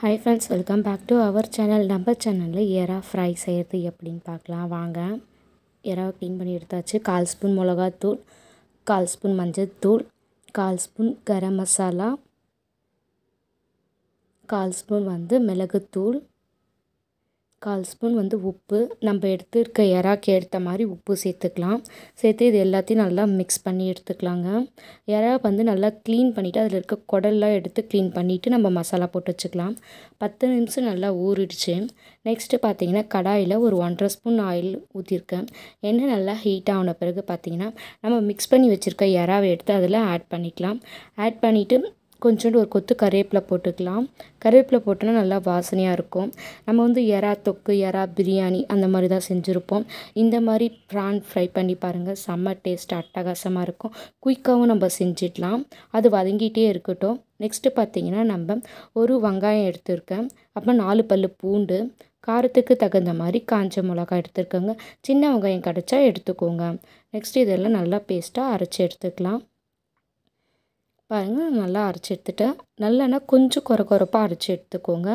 high friends welcome back to our channel நம்ம சேனலில் எறா ஃப்ரை செய்கிறது எப்படின்னு பார்க்கலாம் வாங்க எறாவை க்ளீன் பண்ணி எடுத்தாச்சு கால் ஸ்பூன் மிளகாத்தூள் கால் ஸ்பூன் மஞ்சள் தூள் கால் ஸ்பூன் கரம் மசாலா கால் ஸ்பூன் வந்து மிளகுத்தூள் கால் ஸ்பூன் வந்து உப்பு நம்ம எடுத்துருக்க இறாக்கு ஏற்ற மாதிரி உப்பு சேர்த்துக்கலாம் சேர்த்து இது எல்லாத்தையும் நல்லா மிக்ஸ் பண்ணி எடுத்துக்கலாங்க இறா வந்து நல்லா க்ளீன் பண்ணிவிட்டு அதில் இருக்க குடல்லாம் எடுத்து க்ளீன் பண்ணிவிட்டு நம்ம மசாலா போட்டு வச்சுக்கலாம் பத்து நிமிஷம் நல்லா ஊறிடுச்சு நெக்ஸ்ட்டு பார்த்திங்கன்னா கடாயில் ஒரு ஒன்றரை ஸ்பூன் ஆயில் ஊற்றிருக்கேன் எண்ணெய் நல்லா ஹீட் ஆன பிறகு பார்த்திங்கன்னா நம்ம மிக்ஸ் பண்ணி வச்சுருக்க இறாவை எடுத்து அதில் ஆட் பண்ணிக்கலாம் ஆட் பண்ணிவிட்டு கொஞ்சோண்டு ஒரு கொத்து கருவேப்பிலை போட்டுக்கலாம் கருவேப்பிலை போட்டோன்னா நல்லா வாசனையாக இருக்கும் நம்ம வந்து எறா தொக்கு எறா பிரியாணி அந்த மாதிரி தான் செஞ்சுருப்போம் இந்த மாதிரி ப்ரான் ஃப்ரை பண்ணி பாருங்கள் செம்ம டேஸ்ட் அட்டகாசமாக இருக்கும் குயிக்காகவும் நம்ம செஞ்சிடலாம் அது வதங்கிட்டே இருக்கட்டும் நெக்ஸ்ட்டு பார்த்திங்கன்னா நம்ம ஒரு வெங்காயம் எடுத்துருக்கேன் அப்புறம் நாலு பல் பூண்டு காரத்துக்கு தகுந்த மாதிரி காஞ்ச மிளகாய் எடுத்துருக்கோங்க சின்ன வெங்காயம் கிடச்சா எடுத்துக்கோங்க நெக்ஸ்ட் இதெல்லாம் நல்லா பேஸ்ட்டாக அரைச்சி எடுத்துக்கலாம் பாருங்கள் நல்லா அரைச்சி எடுத்துட்டேன் நல்லா கொஞ்சம் கொர கொரப்பாக அரைச்சி எடுத்துக்கோங்க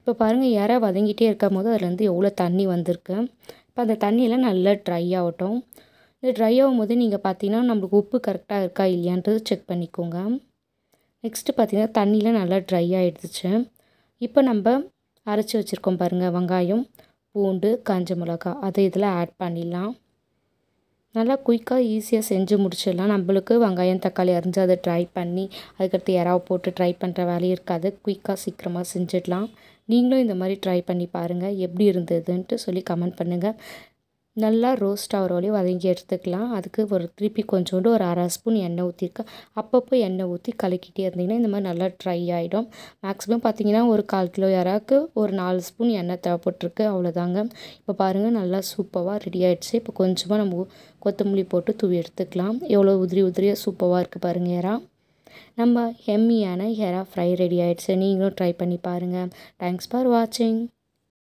இப்போ பாருங்கள் இற வதங்கிட்டே இருக்கும் போது அதுலேருந்து எவ்வளோ தண்ணி வந்திருக்கு இப்போ அந்த தண்ணியெல்லாம் நல்லா ட்ரை ஆகட்டும் இந்த ட்ரை ஆகும் போது நீங்கள் பார்த்தீங்கன்னா நம்மளுக்கு உப்பு கரெக்டாக இருக்கா இல்லையான்றது செக் பண்ணிக்கோங்க நெக்ஸ்ட்டு பார்த்தீங்கன்னா தண்ணியில் நல்லா ட்ரை ஆகிடுச்சு இப்போ நம்ம அரைச்சி வச்சுருக்கோம் பாருங்கள் வெங்காயம் பூண்டு காஞ்ச மிளகா அதை இதில் ஆட் பண்ணிடலாம் நல்லா குயிக்காக ஈஸியாக செஞ்சு முடிச்சிடலாம் நம்மளுக்கு வெங்காயம் தக்காளி அரிஞ்சு அதை ட்ரை பண்ணி அதுக்கடுத்து யாராவது போட்டு ட்ரை பண்ணுற வேலையும் இருக்காது குயிக்காக சீக்கிரமாக செஞ்சிடலாம் நீங்களும் இந்த மாதிரி ட்ரை பண்ணி பாருங்கள் எப்படி இருந்ததுன்ட்டு சொல்லி கமெண்ட் பண்ணுங்கள் நல்லா ரோஸ்ட் ஆகிற வரையும் வதங்கி எடுத்துக்கலாம் அதுக்கு ஒரு திருப்பி கொஞ்சோண்டு ஒரு அரை ஸ்பூன் எண்ணெய் ஊற்றிருக்கேன் அப்பப்போ எண்ணெய் ஊற்றி கலக்கிட்டே இருந்தீங்கன்னா இந்த மாதிரி நல்லா ட்ரை ஆகிடும் மேக்ஸிமம் பார்த்தீங்கன்னா ஒரு கால் கிலோ யாராவுக்கு ஒரு நாலு ஸ்பூன் எண்ணெய் தேவைப்பட்டிருக்கு அவ்வளோதாங்க இப்போ பாருங்கள் நல்லா சூப்பராக ரெடி ஆகிடுச்சு இப்போ கொஞ்சமாக நம்ம கொத்தமல்லி போட்டு தூவி எடுத்துக்கலாம் எவ்வளோ உதிரி உதிரியாக சூப்பராக இருக்குது பாருங்கள் யாரா நம்ம ஹெம்மியான ஹெரா ஃப்ரை ரெடி ஆகிடுச்சு நீங்களும் ட்ரை பண்ணி பாருங்கள் தேங்க்ஸ் ஃபார் வாட்சிங்